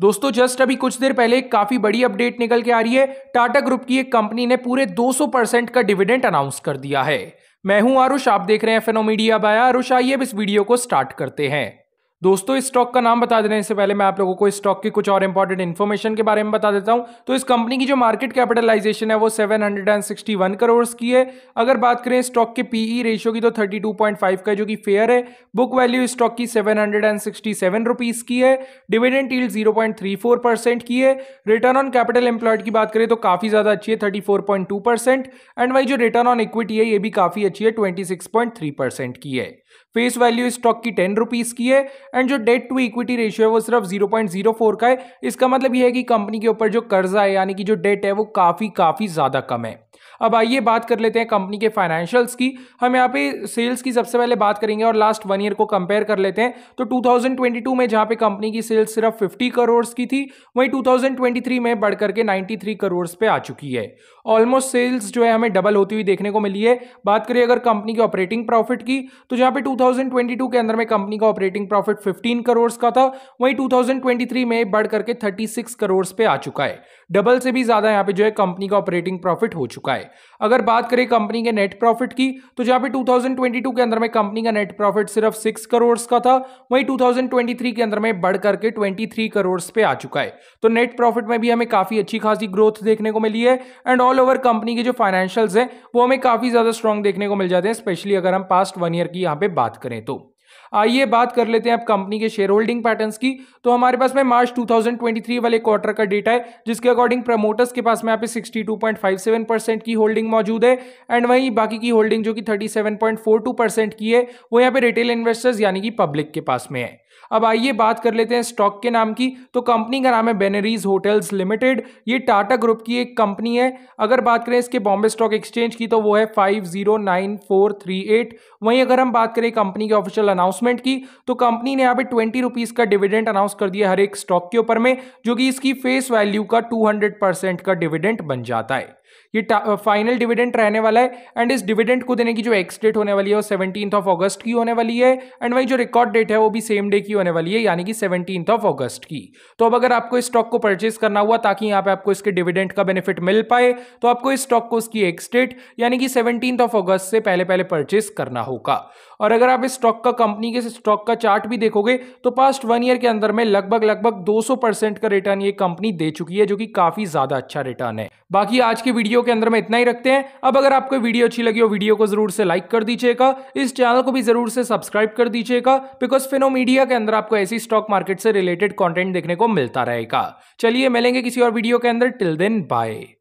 दोस्तों जस्ट अभी कुछ देर पहले एक काफी बड़ी अपडेट निकल के आ रही है टाटा ग्रुप की एक कंपनी ने पूरे 200 परसेंट का डिविडेंड अनाउंस कर दिया है मैं हूं आरुष आप देख रहे हैं फेनोमीडिया बाया आरुष आइए अब इस वीडियो को स्टार्ट करते हैं दोस्तों इस स्टॉक का नाम बता देने से पहले मैं आप लोगों को इस स्टॉक की कुछ और इंपॉर्टेंट इन्फॉर्मेशन के बारे में बता देता हूं तो इस कंपनी की जो मार्केट कैपिटलाइजेशन है वो 761 करोड़ की है अगर बात करें स्टॉक के पीई रेशियो e की तो 32.5 का जो कि फेयर है बुक वैल्यू इस स्टॉक की सेवन हंड्रेड की है डिविडेंट टील जीरो की है रिटर्न ऑन कैपिटल एम्प्लॉयड की बात करें तो काफी ज्यादा अच्छी है थर्टी एंड वही जो रिटर्न ऑन इक्विटी है ये भी काफी अच्छी है ट्वेंटी की है फेस वैल्यू स्टॉक की टेन रुपीज की है एंड जो डेट टू इक्विटी रेशियो है वो सिर्फ जीरो जीरो पॉइंट फोर का है इसका मतलब ये है कि कंपनी के ऊपर जो कर्जा है यानी कि जो डेट है वो काफ़ी काफ़ी ज़्यादा कम है अब आइए बात कर लेते हैं कंपनी के फाइनेंशियल्स की हम यहाँ पे सेल्स की सबसे पहले बात करेंगे और लास्ट वन ईयर को कंपेयर कर लेते हैं तो 2022 में जहाँ पे कंपनी की सेल्स सिर्फ 50 करोड़ की थी वहीं 2023 में बढ़ करके 93 करोड़ पे आ चुकी है ऑलमोस्ट सेल्स जो है हमें डबल होती हुई देखने को मिली है बात करिए अगर कंपनी की ऑपरेटिंग प्रॉफिट की तो जहाँ पे टू के अंदर में कंपनी का ऑपरेटिंग प्रॉफिट फिफ्टीन करोड़ का था वहीं टू में बढ़ करके सिक्स करोड़ पे आ चुका है डबल से भी ज्यादा यहाँ पे जो है कंपनी का ऑपरेटिंग प्रॉफिट हो चुका है है अगर बात करें कंपनी के नेट प्रॉफिट की तो जहां पे 2022 के अंदर में कंपनी का नेट प्रॉफिट सिर्फ सिक्स करोड़ का था वहीं 2023 के अंदर में बढ़ करके 23 करोड़ पे आ चुका है तो नेट प्रॉफिट में भी हमें काफी अच्छी खासी ग्रोथ देखने को मिली है एंड ऑल ओवर कंपनी के जो फाइनेंशियल्स हैं वो हमें काफी ज्यादा स्ट्रॉन्ग देखने को मिल जाते हैं स्पेशली अगर हम पास्ट वन ईयर की यहाँ पे बात करें तो आइए बात कर लेते हैं अब कंपनी के शेयर होल्डिंग पैटर्न की तो हमारे पास में मार्च 2023 वाले क्वार्टर का डेटा है जिसके अकॉर्डिंग प्रमोटर्स के पास में यहाँ पे 62.57 परसेंट की होल्डिंग मौजूद है एंड वहीं बाकी की होल्डिंग जो कि 37.42 परसेंट की है वो यहाँ पे रिटेल इन्वेस्टर्स यानी कि पब्लिक के पास में है अब आइए बात कर लेते हैं स्टॉक के नाम की तो कंपनी का नाम है बेनरीज होटल्स लिमिटेड ये टाटा ग्रुप की एक कंपनी है अगर बात करें इसके बॉम्बे स्टॉक एक्सचेंज की तो वो है five zero nine four three eight वहीं अगर हम बात करें कंपनी के ऑफिशियल अनाउंसमेंट की तो कंपनी ने यहाँ पे ट्वेंटी रुपीज़ का डिविडेंट अनाउंस कर दिया हर एक स्टॉक के ऊपर में जो कि इसकी फेस वैल्यू का टू हंड्रेड परसेंट का डिविडेंट बन जाता है ये फाइनल डिविडेंड रहने वाला है एंड इस डिविडेंड को देने की जो एक्स डेट होने वाली है वो सेवनटीन ऑफ अगस्त की होने वाली है एंड वही जो रिकॉर्ड डेट है वो भी सेम डे की होने वाली है यानी कि सेवनटीन ऑफ अगस्त की तो अब अगर आपको इस स्टॉक को परचेज करना हुआ ताकि यहाँ पे आपको इसके डिविडेंड का बेनिफिट मिल पाए तो आपको इस स्टॉक को उसकी एक्स डेट यानी कि सेवनटीन ऑफ अगस्त से पहले पहले परचेज करना होगा और अगर आप इस स्टॉक का कंपनी के स्टॉक का चार्ट भी देखोगे तो पास्ट वन ईयर के अंदर में लगभग लगभग दो का रिटर्न ये कंपनी दे चुकी है जो कि काफी ज्यादा अच्छा रिटर्न है बाकी आज की वीडियो के अंदर में इतना ही रखते हैं अब अगर आपको वीडियो अच्छी लगी हो वीडियो को जरूर से लाइक कर दीजिएगा इस चैनल को भी जरूर से सब्सक्राइब कर दीजिएगा बिकॉज फिनो मीडिया के अंदर आपको ऐसी स्टॉक मार्केट से रिलेटेड कॉन्टेंट देखने को मिलता रहेगा चलिए मिलेंगे किसी और वीडियो के अंदर टिल देन बाय